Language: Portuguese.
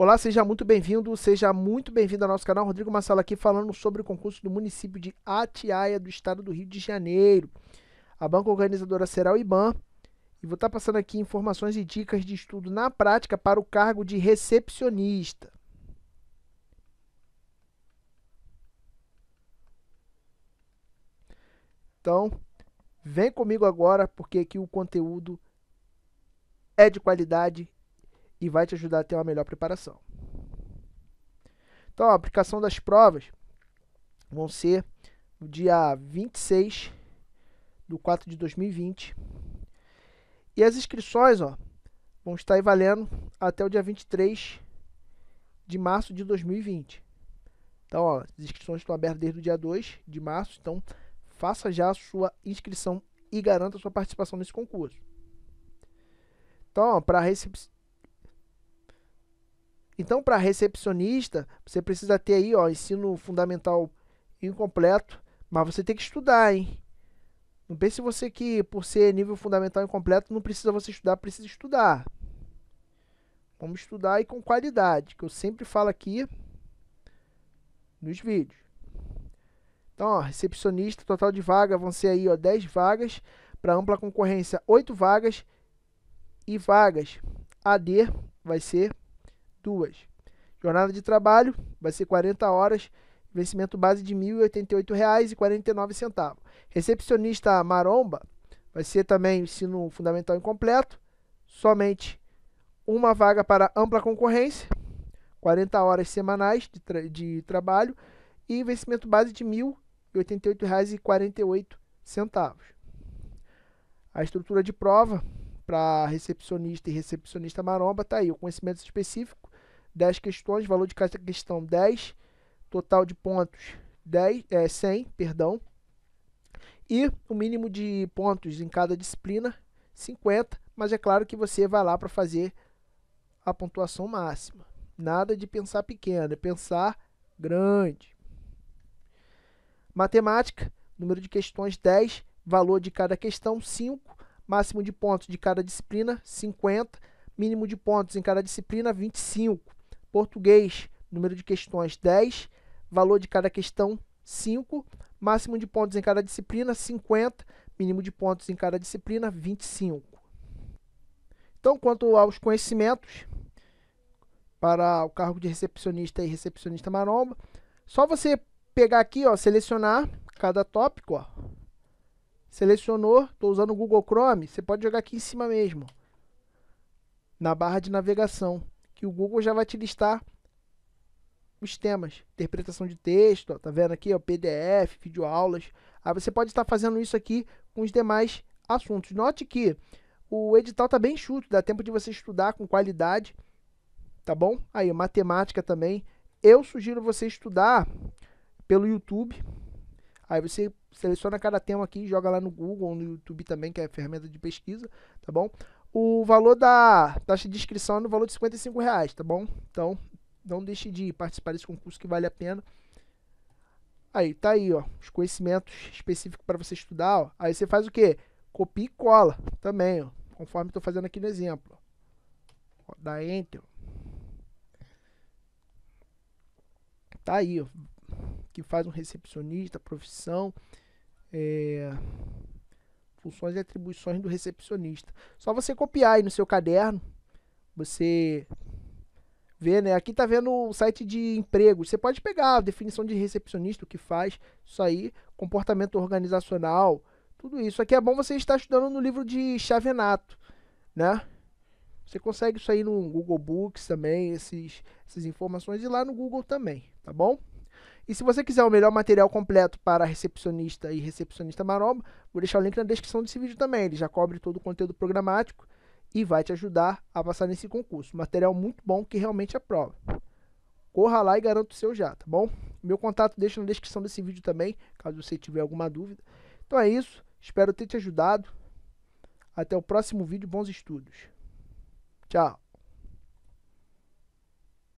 Olá, seja muito bem-vindo, seja muito bem-vindo ao nosso canal. Rodrigo Marcelo aqui falando sobre o concurso do município de Atiaia, do estado do Rio de Janeiro. A banca organizadora será o IBAN. E vou estar passando aqui informações e dicas de estudo na prática para o cargo de recepcionista. Então, vem comigo agora, porque aqui o conteúdo é de qualidade e vai te ajudar a ter uma melhor preparação. Então, a aplicação das provas vão ser no dia 26 do 4 de 2020. E as inscrições ó, vão estar aí valendo até o dia 23 de março de 2020. Então, ó, as inscrições estão abertas desde o dia 2 de março, então faça já a sua inscrição e garanta a sua participação nesse concurso. Então, para então, para recepcionista, você precisa ter aí, ó, ensino fundamental incompleto, mas você tem que estudar, hein? Não pense você que por ser nível fundamental incompleto não precisa você estudar, precisa estudar. Vamos estudar e com qualidade, que eu sempre falo aqui nos vídeos. Então, ó, recepcionista, total de vaga vão ser aí, ó, 10 vagas para ampla concorrência, 8 vagas e vagas AD vai ser duas. Jornada de trabalho vai ser 40 horas, vencimento base de R$ 1.088,49. Recepcionista maromba vai ser também ensino fundamental incompleto, somente uma vaga para ampla concorrência, 40 horas semanais de, tra de trabalho e vencimento base de R$ 1.088,48. A estrutura de prova para recepcionista e recepcionista maromba está aí. O conhecimento específico 10 questões, valor de cada questão 10, total de pontos 10, é, 100, perdão, e o mínimo de pontos em cada disciplina 50, mas é claro que você vai lá para fazer a pontuação máxima. Nada de pensar pequeno, é pensar grande. Matemática, número de questões 10, valor de cada questão 5, máximo de pontos de cada disciplina 50, mínimo de pontos em cada disciplina 25. Português, número de questões 10, valor de cada questão 5, máximo de pontos em cada disciplina 50, mínimo de pontos em cada disciplina 25. Então, quanto aos conhecimentos para o cargo de recepcionista e recepcionista maromba, só você pegar aqui, ó, selecionar cada tópico, ó. Selecionou, estou usando o Google Chrome, você pode jogar aqui em cima mesmo, na barra de navegação que o Google já vai te listar os temas, interpretação de texto, ó, tá vendo aqui, ó, PDF, vídeo aulas. Aí ah, você pode estar fazendo isso aqui com os demais assuntos. Note que o edital tá bem chuto, dá tempo de você estudar com qualidade, tá bom? Aí, matemática também. Eu sugiro você estudar pelo YouTube. Aí você seleciona cada tema aqui, joga lá no Google, no YouTube também, que é a ferramenta de pesquisa, tá bom? O valor da taxa de inscrição é no valor de 55 reais, tá bom? Então, não deixe de participar desse concurso que vale a pena. Aí, tá aí, ó, os conhecimentos específicos para você estudar, ó. Aí você faz o quê? Copia e cola também, ó, conforme estou fazendo aqui no exemplo. Ó, dá Enter. Tá aí, ó, que faz um recepcionista, profissão, é, funções e atribuições do recepcionista. Só você copiar aí no seu caderno, você vê, né? Aqui tá vendo o site de emprego. Você pode pegar a definição de recepcionista, o que faz, isso aí, comportamento organizacional, tudo isso. Aqui é bom você estar estudando no livro de Chavenato, né? Você consegue isso aí no Google Books também, esses, essas informações, e lá no Google também, tá bom? E se você quiser o melhor material completo para recepcionista e recepcionista maromba, vou deixar o link na descrição desse vídeo também. Ele já cobre todo o conteúdo programático e vai te ajudar a passar nesse concurso. Material muito bom que realmente aprova. É Corra lá e garanto o seu já, tá bom? Meu contato deixa na descrição desse vídeo também, caso você tiver alguma dúvida. Então é isso, espero ter te ajudado. Até o próximo vídeo, bons estudos. Tchau.